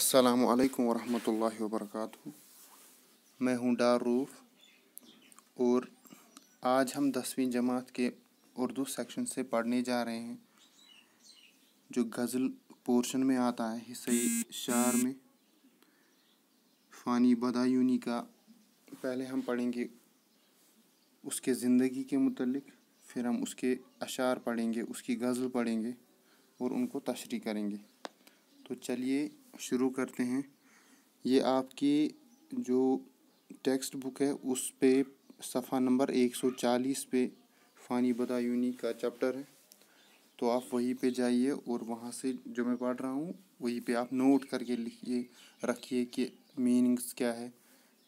अस्सलाम वालेकुम रहमतुल्लाहि वबरकू मैं हूं डारूफ और आज हम दसवीं जमात के उर्दू सेक्शन से पढ़ने जा रहे हैं जो गज़ल पोर्शन में आता है हिस्से शार में फ़ानी बदायूनी का पहले हम पढ़ेंगे उसके ज़िंदगी के मतलब फिर हम उसके अशार पढ़ेंगे उसकी गज़ल पढ़ेंगे और उनको तशरी करेंगे तो चलिए शुरू करते हैं ये आपकी जो टेक्स्ट बुक है उस पे सफ़ा नंबर 140 पे फ़ानी बदायूनी का चैप्टर है तो आप वहीं पे जाइए और वहाँ से जो मैं पढ़ रहा हूँ वहीं पे आप नोट करके लिखिए रखिए कि मीनिंग्स क्या है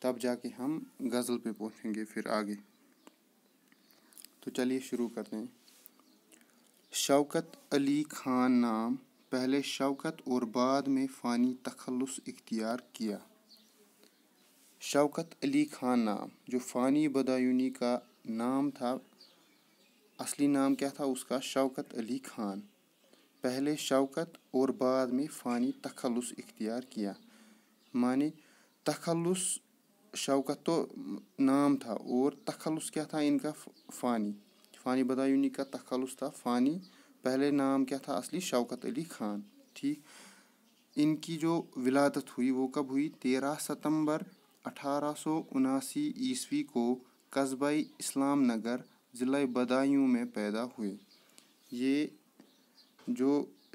तब जाके हम गज़ल पे पहुँचेंगे फिर आगे तो चलिए शुरू करते हैं शौकत अली खान नाम पहले शवकत और बाद में फ़ानी तखलस इख्तियार किया शवकत अली खान नाम जो फ़ानी बदायूनी का नाम था असली नाम क्या था उसका शवकत अली खान पहले शवकत और बाद में फ़ानी तखलस इख्तियार किया माने तखलस शवकत तो नाम था और तखलस क्या था इनका फ़ानी फ़ानी बदायूनी का तखलस था फ़ानी पहले नाम क्या था असली शौकत अली खान ठीक इनकी जो विलादत हुई वो कब हुई तेरह सितंबर अठारह ईस्वी को कस्बाई इस्लाम नगर ज़िला बदायूँ में पैदा हुए ये जो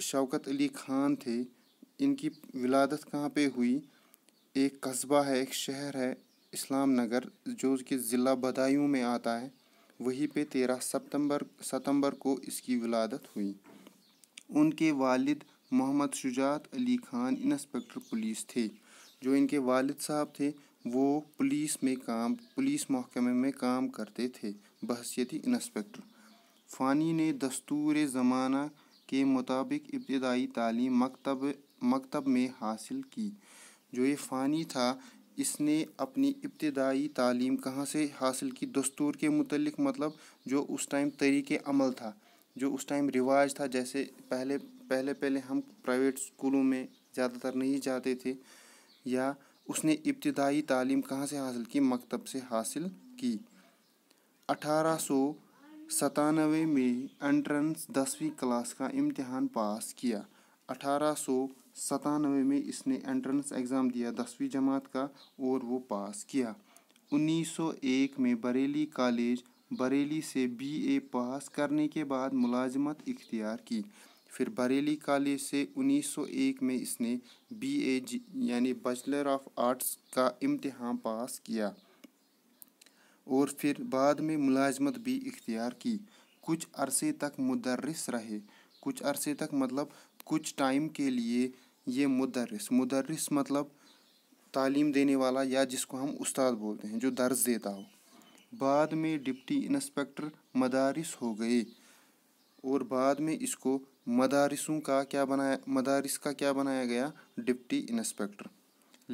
शौकत अली खान थे इनकी विलादत कहाँ पे हुई एक कस्बा है एक शहर है इस्लाम नगर जो कि ज़िला बदायूँ में आता है वहीं पे तेरह सितंबर सितंबर को इसकी विलादत हुई उनके वालिद मोहम्मद शुजात अली खान इंस्पेक्टर पुलिस थे जो इनके वालिद साहब थे वो पुलिस में काम पुलिस महकमे में काम करते थे बहसीती इंस्पेक्टर फ़ानी ने दस्तूर ज़माना के मुताबिक इब्तदाई तालीम मकतब मकतब में हासिल की जो ये फ़ानी था इसने अपनी इब्तदाई तालीम कहाँ से हासिल की दस्तूर के मतलब मतलब जो उस टाइम तरीके अमल था जो उस टाइम रिवाज था जैसे पहले पहले पहले हम प्राइवेट स्कूलों में ज़्यादातर नहीं जाते थे या उसने इब्तदाई तालीम कहाँ से हासिल की मकतब से हासिल की अठारह सौ सतानवे में एंट्रेंस दसवीं क्लास का इम्तहान पास किया अठारह सतानवे में इसने एंट्रेंस एग्ज़ाम दिया दसवीं जमात का और वो पास किया 1901 में बरेली कॉलेज बरेली से बीए पास करने के बाद मुलाजमत इख्तियार की फिर बरेली कॉलेज से 1901 में इसने बीए यानी बचलर ऑफ आर्ट्स का इम्तहान पास किया और फिर बाद में मुलाजमत भी इख्तियार की कुछ अरसे तक मुदरस रहे कुछ अरसे तक मतलब कुछ टाइम के लिए ये मदरस मदरस मतलब तालीम देने वाला या जिसको हम उस्ताद बोलते हैं जो दर्ज देता हो बाद में डिप्टी इंस्पेक्टर मदारिस हो गए और बाद में इसको मदारसों का क्या बनाया मदारस का क्या बनाया गया डिप्टी इंस्पेक्टर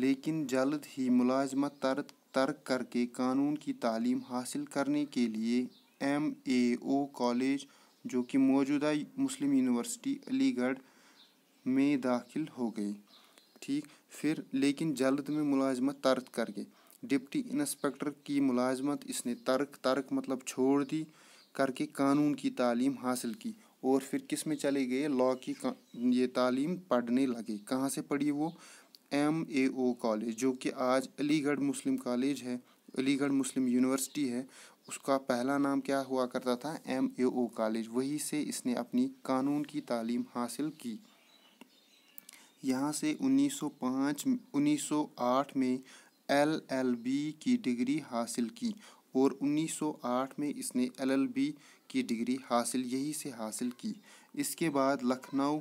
लेकिन जल्द ही मुलाजमत तर्क तर्क करके कानून की तालीम हासिल करने के लिए एम ए ओ कॉलेज जो कि मौजूदा मुस्लिम यूनिवर्सिटी अलीगढ़ में दाखिल हो गई ठीक फिर लेकिन जल्द में मुलाजमत तर्क कर गए डिप्टी इंस्पेक्टर की मुलाजमत इसने तर्क तर्क मतलब छोड़ दी करके कानून की तालीम हासिल की और फिर किस में चले गए लॉ की ये तालीम पढ़ने लगे कहाँ से पढ़ी वो एम ए ओ कॉलेज जो कि आज अलीगढ़ मुस्लिम कॉलेज है अलीगढ़ मुस्लिम यूनिवर्सिटी है उसका पहला नाम क्या हुआ करता था एम ए ओ कॉलेज वहीं से इसने अपनी कानून की तालीम हासिल की यहाँ से 1905 1908 में एलएलबी की डिग्री हासिल की और 1908 में इसने एलएलबी की डिग्री हासिल यहीं से हासिल की इसके बाद लखनऊ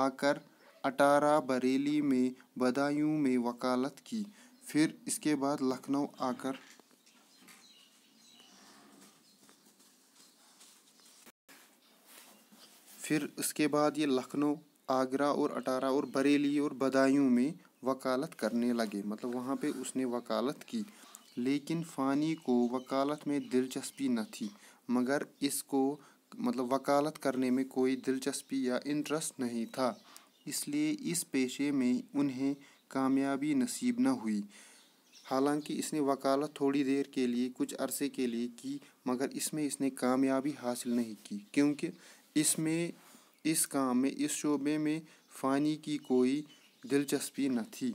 आकर अटारा बरेली में बदायूं में वकालत की फिर इसके बाद लखनऊ आकर फिर उसके बाद ये लखनऊ आगरा और अटारा और बरेली और बदायूं में वकालत करने लगे मतलब वहाँ पे उसने वकालत की लेकिन फ़ानी को वकालत में दिलचस्पी न थी मगर इसको मतलब वकालत करने में कोई दिलचस्पी या इंटरेस्ट नहीं था इसलिए इस पेशे में उन्हें कामयाबी नसीब न हुई हालांकि इसने वकालत थोड़ी देर के लिए कुछ अरसे के लिए की मगर इसमें इसने कामयाबी हासिल नहीं की क्योंकि इसमें इस काम में इस शोबे में फ़ानी की कोई दिलचस्पी न थी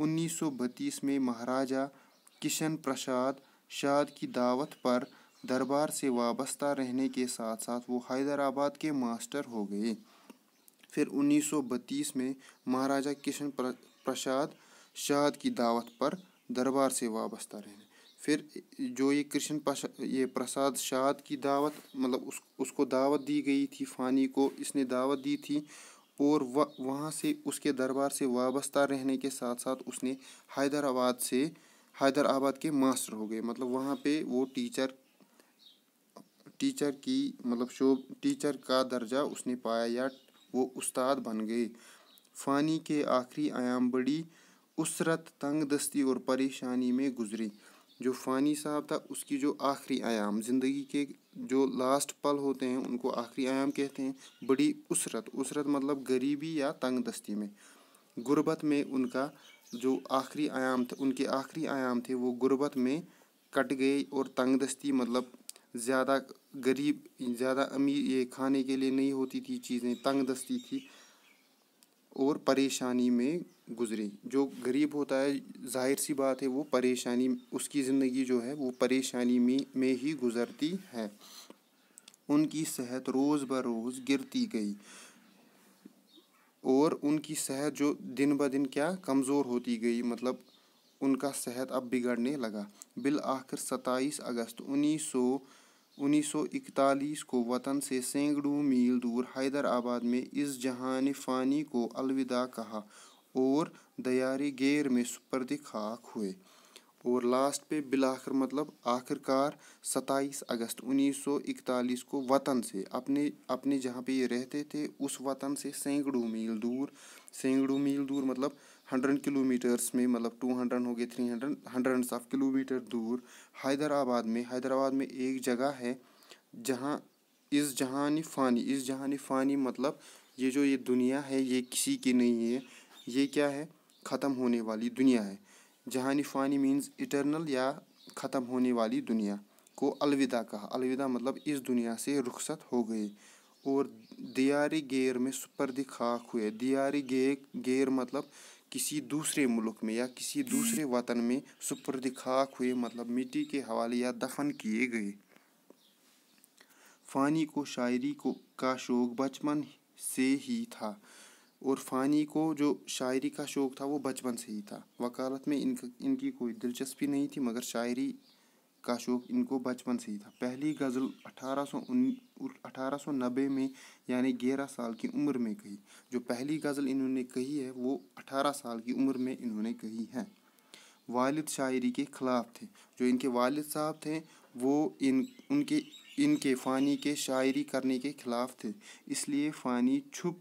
1932 में महाराजा किशन प्रसाद शाद की दावत पर दरबार से वाबस्ता रहने के साथ साथ वो हैदराबाद के मास्टर हो गए फिर 1932 में महाराजा किशन प्रसाद शाद की दावत पर दरबार से वाबस्ता रहने फिर जो ये कृष्ण ये प्रसाद शाद की दावत मतलब उस उसको दावत दी गई थी फ़ानी को इसने दावत दी थी और वह वहाँ से उसके दरबार से वाबस्ता रहने के साथ साथ उसने हैदराबाद से हैदराबाद के मास्टर हो गए मतलब वहाँ पे वो टीचर टीचर की मतलब शो टीचर का दर्जा उसने पाया या वो उस्ताद बन गए फ़ानी के आखिरी आयाम बड़ी उसरत तंग दस्ती और परेशानी में गुजरी जो फ़ानी साहब था उसकी जो आखिरी आयाम ज़िंदगी के जो लास्ट पल होते हैं उनको आखिरी आयाम कहते हैं बड़ी उसरत उसरत मतलब गरीबी या तंग दस्ती में गुर्बत में उनका जो आखिरी आयाम था उनके आखिरी आयाम थे वो गुर्बत में कट गए और तंग दस्ती मतलब ज़्यादा गरीब ज़्यादा अमीर ये खाने के लिए नहीं होती थी चीज़ें तंग दस्ती थी और परेशानी में गुजरी जो गरीब होता है जाहिर सी बात है वो परेशानी उसकी ज़िंदगी जो है वो परेशानी में में ही गुजरती है उनकी सेहत रोज़ ब रोज़ गिरती गई और उनकी सेहत जो दिन ब दिन क्या कमज़ोर होती गई मतलब उनका सेहत अब बिगड़ने लगा बिल आखिर सत्ताईस अगस्त उन्नीस सौ उन्नीस सौ इकतालीस को वतन से सैकड़ों मील दूर हैदराबाद में इस जहान फ़ानी को अलविदा कहा और दयारी गेर में सुपर्द खाक हुए और लास्ट पे आखिर मतलब आखिरकार 27 अगस्त 1941 को वतन से अपने अपने जहाँ पे ये रहते थे उस वतन से सैकड़ों मील दूर सैकड़ों मील दूर मतलब हंड्रेड किलोमीटर्स में मतलब टू हंड्रेड हो गए three hundred hundred of kilometer दूर हैदराबाद में हैदराबाद में एक जगह है जहाँ इस जहानी फ़ानी इस जहानी फ़ानी मतलब ये जो ये दुनिया है ये किसी की नहीं है ये क्या है ख़त्म होने वाली दुनिया है जहानी फ़ानी मीन्स इटरनल या ख़त्म होने वाली दुनिया को अलविदा कहा अलविदा मतलब इस दुनिया से रुखसत हो गए और दियारी गेर में सुपर्द खाक हुए दियारी गे गेर मतलब किसी दूसरे मुल्क में या किसी दूसरे वतन में सुपर्द खाक हुए मतलब मिट्टी के हवाले या दफन किए गए फ़ानी को शायरी को का शौक़ बचपन से ही था और फ़ानी को जो शायरी का शौक़ था वो बचपन से ही था वकालत में इन इनकी कोई दिलचस्पी नहीं थी मगर शायरी का शौक़ इनको बचपन से ही था पहली गज़ल अठारह सौ अठारह सौ नब्बे में यानी ग्यारह साल की उम्र में कही जो पहली गज़ल इन्होंने कही है वो अठारह साल की उम्र में इन्होंने कही है वालिद शायरी के ख़िलाफ़ थे जो इनके वालिद साहब थे वो इन उनके इनके फ़ानी के शायरी करने के ख़िलाफ़ थे इसलिए फ़ानी छुप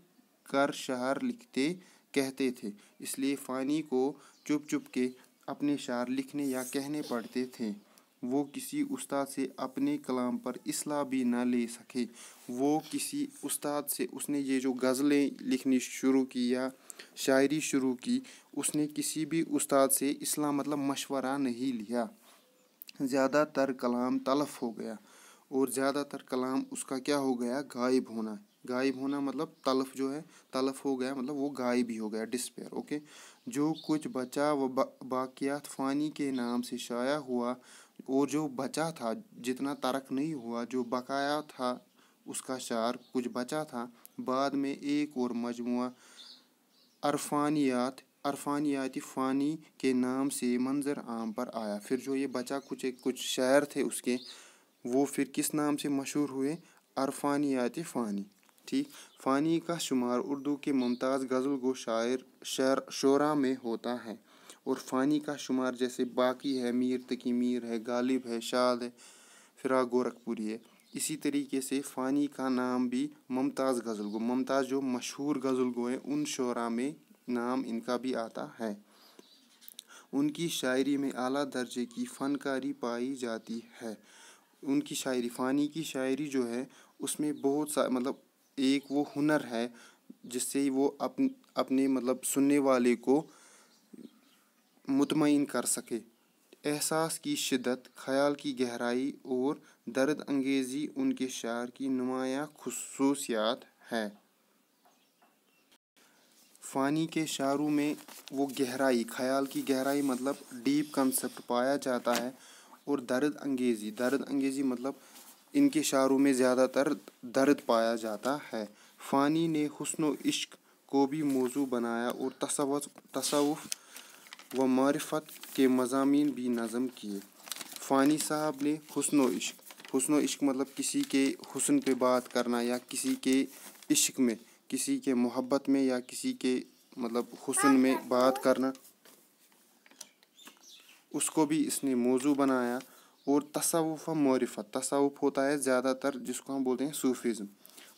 कर शहर लिखते कहते थे इसलिए फ़ानी को चुप चुप के अपने शार लिखने या कहने पड़ते थे वो किसी उस्ताद से अपने कलाम पर असला भी ना ले सके वो किसी उस्ताद से उसने ये जो गज़लें लिखनी शुरू की या शायरी शुरू की उसने किसी भी उस्ताद से इसला मतलब मशवरा नहीं लिया ज़्यादातर कलाम तलफ हो गया और ज़्यादातर कलाम उसका क्या हो गया गायब होना गायब होना मतलब तलफ जो है तलफ हो गया मतलब वो गायब ही हो गया डिस्पेयर ओके जो कुछ बचा व बा, बाकियात फ़ानी के नाम से शाया हुआ और जो बचा था जितना तर्क नहीं हुआ जो बकाया था उसका शार कुछ बचा था बाद में एक और मजमु अरफानियात अरफानियाती फ़ानी के नाम से मंजर आम पर आया फिर जो ये बचा कुछ एक कुछ शायर थे उसके वो फिर किस नाम से मशहूर हुए अरफानियाती फ़ानी ठीक फ़ानी का शुमार उर्दू के मुमताज़ गज़ल गो शायर शर शरा में होता है और फ़ानी का शुमार जैसे बाकी है मीर तकी मीर है गालिब है शाद है फिरा गोरखपुरी है इसी तरीके से फ़ानी का नाम भी मुमताज़ गज़ल गो मुमताज़ जो मशहूर गज़ल गो हैं उन शरा में नाम इनका भी आता है उनकी शायरी में अला दर्जे की फ़नकारी पाई जाती है उनकी शायरी फ़ानी की शायरी जो है उसमें बहुत सा मतलब एक वो हुनर है जिससे वो अपन अपने मतलब सुनने वाले को मुतमिन कर सके एहसास की शिदत ख्याल की गहराई और दर्द अंगेज़ी उनके शायर की नुमाया खसूसियात है फ़ानी के शारों में वो गहराई ख्याल की गहराई मतलब डीप कंसेप्ट पाया जाता है और दर्द अंगेज़ी दर्द अंगेज़ी मतलब इनके शारों में ज़्यादातर दर्द पाया जाता है फ़ानी ने हसन इश्क को भी मौजू बनाया और तसवस तसवुफ़ व मारफत के मजामी भी नज़म किए फ़ानी साहब ने हसन इश्क हसन इश्क मतलब किसी के हसन पे बात करना या किसी के इश्क में किसी के मोहब्बत में या किसी के मतलब हसन में बात करना उसको भी इसने मौजू बनाया और तसवुफ़ व मरफ़त तसवुफ़ होता है ज़्यादातर जिसको हम बोलते हैं सूफ़ीज़म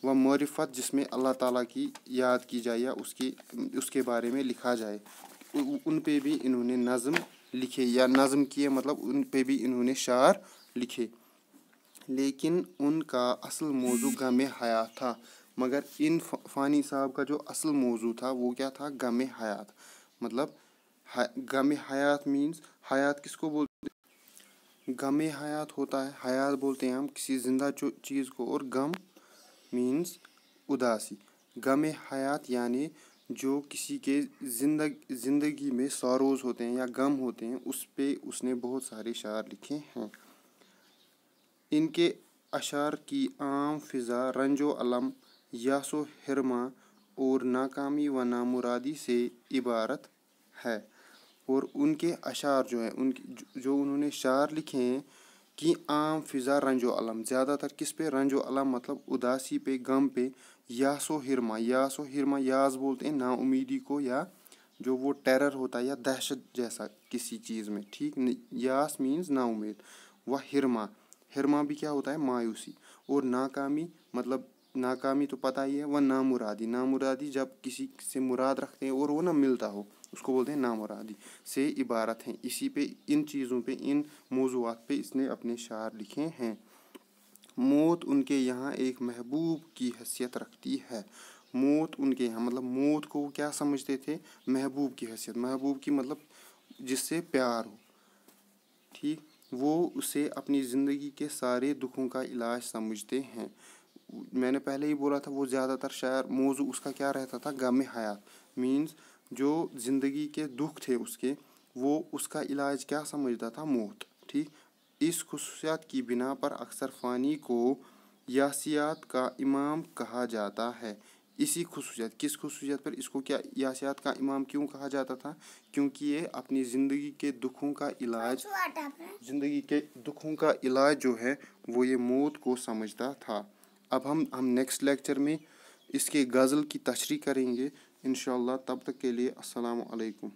व मरफ़त जिसमें अल्लाह ताला की याद की जाए या उसकी उसके बारे में लिखा जाए उन पे भी इन्होंने नज़म लिखे या नज़म किए मतलब उन पे भी इन्होंने शार लिखे लेकिन उनका असल मौजू गम हयात था मगर इन फ़ानी साहब का जो असल मौजू था वो क्या था गम हयात मतलब गम हयात मीन्स हयात किसको बोल गम हयात होता है हयात बोलते हैं हम किसी ज़िंदा चीज़ को और गम मीन्स उदासी गम हयात यानी जो किसी के जिंदग जिंदगी में सरोज होते हैं या गम होते हैं उस पर उसने बहुत सारे शार लिखे हैं इनके अशार की आम फिज़ा रंजो अलम यासो हिरमा और नाकामी व नामुरादी से इबारत है और उनके अशार जो हैं उन जो उन्होंने शार लिखे हैं कि आम फिज़ा रंजो अलम ज़्यादातर किस पे रंजो अलम मतलब उदासी पे गम पे यासो हिरमा यासो हिरमा यास बोलते हैं नाउमीदी को या जो वो टेरर होता है या दहशत जैसा किसी चीज़ में ठीक यास मीन्स उम्मीद व हिरमा हिरमा भी क्या होता है मायूसी और नाकामी मतलब नाकामी तो पता ही है वह नामुरादी नामुरादी जब किसी से मुराद रखते हैं और वो ना मिलता हो उसको बोलते हैं नामुरादी से इबारत हैं इसी पे इन चीज़ों पे इन मौजूद पे इसने अपने शार लिखे हैं मौत उनके यहाँ एक महबूब की हैसियत रखती है मौत उनके यहाँ मतलब मौत को क्या समझते थे महबूब की हैसियत महबूब की मतलब जिससे प्यार हो ठीक वो उसे अपनी ज़िंदगी के सारे दुखों का इलाज समझते हैं मैंने पहले ही बोला था वो ज़्यादातर शायर मौजू उसका क्या रहता था गम हयात मीन्स जो ज़िंदगी के दुख थे उसके वो उसका इलाज क्या समझता था मौत ठीक इस खसूसियात की बिना पर अक्सर फ़ानी को यासियात का इमाम कहा जाता है इसी खसूसियात किस खसूसियात पर इसको क्या यासियात का इमाम क्यों कहा जाता था क्योंकि ये अपनी ज़िंदगी के दुखों का इलाज ज़िंदगी के दुखों का इलाज जो है वो ये मौत को समझता था अब हम हम नेक्स्ट लेक्चर में इसके गज़ल की तशरी करेंगे इन तब तक के लिए असलकम